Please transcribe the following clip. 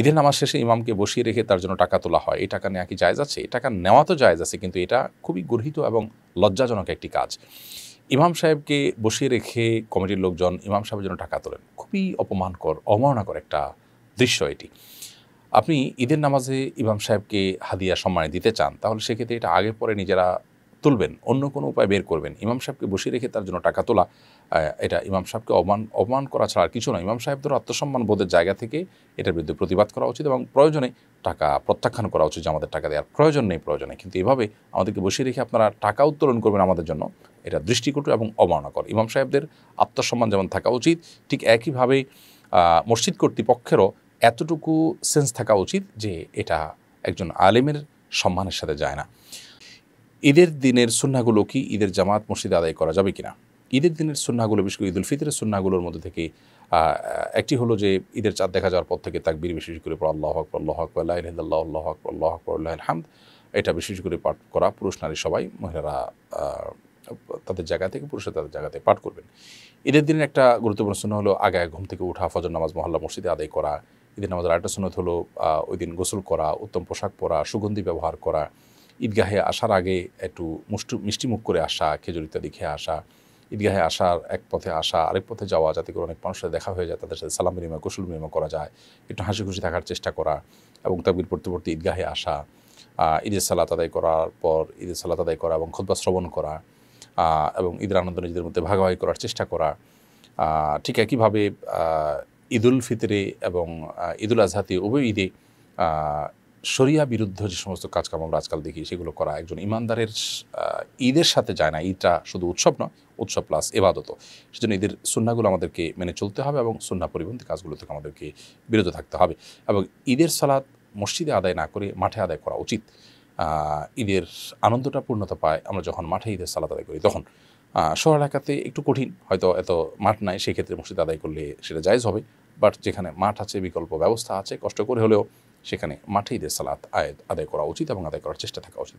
ঈদের নামাজ শেষে ইমামকে বসিয়ে রেখে তার জন্য টাকা তোলা হয় এই টাকা নেওয়া কি জায়জ আছে এই টাকা নেওয়া তো জায়জ আছে কিন্তু এটা খুবই গর্হিত এবং লজ্জাজনক একটি কাজ ইমাম সাহেবকে বসিয়ে রেখে কমিটির লোকজন ইমাম সাহেবের জন্য টাকা তোলেন খুবই অপমানকর অমরণাকর একটা দৃশ্য এটি আপনি ঈদের নামাজে ইমাম সাহেবকে হাদিয়া সম্মানে দিতে চান তাহলে সেক্ষেত্রে এটা আগে পরে নিজেরা তুলবেন অন্য কোনো উপায় বের করবেন ইমাম সাহেবকে বসিয়ে রেখে তার জন্য টাকা তোলা এটা ইমাম সাহেবকে অপমান অপমান করা ছাড়া আর কিছু না ইমাম সাহেবদের আত্মসম্মান বোধের জায়গা থেকে এটার বিরুদ্ধে প্রতিবাদ করা উচিত এবং প্রয়োজনে টাকা প্রত্যাখ্যান করা উচিত যে আমাদের টাকা দেওয়ার প্রয়োজন নেই প্রয়োজনে কিন্তু এভাবে আমাদেরকে বসিয়ে রেখে আপনারা টাকা উত্তোলন করবেন আমাদের জন্য এটা দৃষ্টিকটু এবং অবমাননাকর ইমাম সাহেবদের আত্মসম্মান যেমন থাকা উচিত ঠিক একইভাবে মসজিদ কর্তৃপক্ষেরও এতটুকু সেন্স থাকা উচিত যে এটা একজন আলেমের সম্মানের সাথে যায় না ঈদের দিনের সুন্নাগুলো কি ঈদের জামাত মসজিদে আদায় করা যাবে কিনা ঈদের দিনের সুন্নাগুলো বিশেষ করে ঈদুল ফিতরের সুন্নাগুলোর মধ্যে থেকে একটি হলো যে ঈদের চাঁদ দেখা যাওয়ার পর থেকে তাকবির বিশেষ করে পড়া আল্লাহ আকবর আল্লাহ আকবর আল্লাহ আল্লাহ আল্লাহ আকবর আল্লাহ আকবর আল্লাহ হামদ এটা বিশেষ করে পাঠ করা পুরুষ নারী সবাই মহিলারা তাদের জায়গা থেকে পুরুষরা তাদের জায়গাতে পাঠ করবেন ঈদের দিনের একটা গুরুত্বপূর্ণ শূন্য হলো আগে ঘুম থেকে উঠা ফজর নামাজ মহল্লা মসজিদে আদায় করা ঈদের নামাজের আরেকটা শূন্য হলো ওই দিন গোসল করা উত্তম পোশাক পরা সুগন্ধি ব্যবহার করা ঈদগাহে আসার আগে একটু মুষ্টি মিষ্টিমুখ করে আসা খেজুর ইত্যাদি খেয়ে আসা ঈদগাহে আসার এক পথে আসা আরেক পথে যাওয়া যাতে করে অনেক মানুষের দেখা হয়ে যায় তাদের সাথে সালাম বিনিময় কুশল বিনিময় করা যায় একটু হাসি খুশি থাকার চেষ্টা করা এবং তাবির পড়তে ঈদগাহে আসা ঈদের সালাত আদায় করার পর ঈদের সালাত আদায় করা এবং খোদবা শ্রবণ করা এবং ঈদের আনন্দ নিজেদের মধ্যে ভাগাভাগি করার চেষ্টা করা ঠিক একইভাবে ঈদুল ফিতরে এবং ঈদুল আজহাতে উভয় ঈদে শরিয়া বিরুদ্ধ যে সমস্ত কাজকাম আমরা আজকাল দেখি সেগুলো করা একজন ইমানদারের ঈদের সাথে যায় না ঈদটা শুধু উৎসব নয় উৎসব প্লাস এবাদত সেজন্য ঈদের সুন্নাগুলো আমাদেরকে মেনে চলতে হবে এবং সুন্না পরিবন্ধী কাজগুলো থেকে আমাদেরকে বিরত থাকতে হবে এবং ঈদের সালাদ মসজিদে আদায় না করে মাঠে আদায় করা উচিত ঈদের আনন্দটা পূর্ণতা পায় আমরা যখন মাঠে ঈদের সালাদ আদায় করি তখন শহর এলাকাতে একটু কঠিন হয়তো এত মাঠ নাই সেক্ষেত্রে মসজিদ আদায় করলে সেটা জায়জ হবে বাট যেখানে মাঠ আছে বিকল্প ব্যবস্থা আছে কষ্ট করে হলেও সেখানে মাঠেই ঈদের সালাত আয় আদায় করা উচিত এবং আদায় করার চেষ্টা থাকা উচিত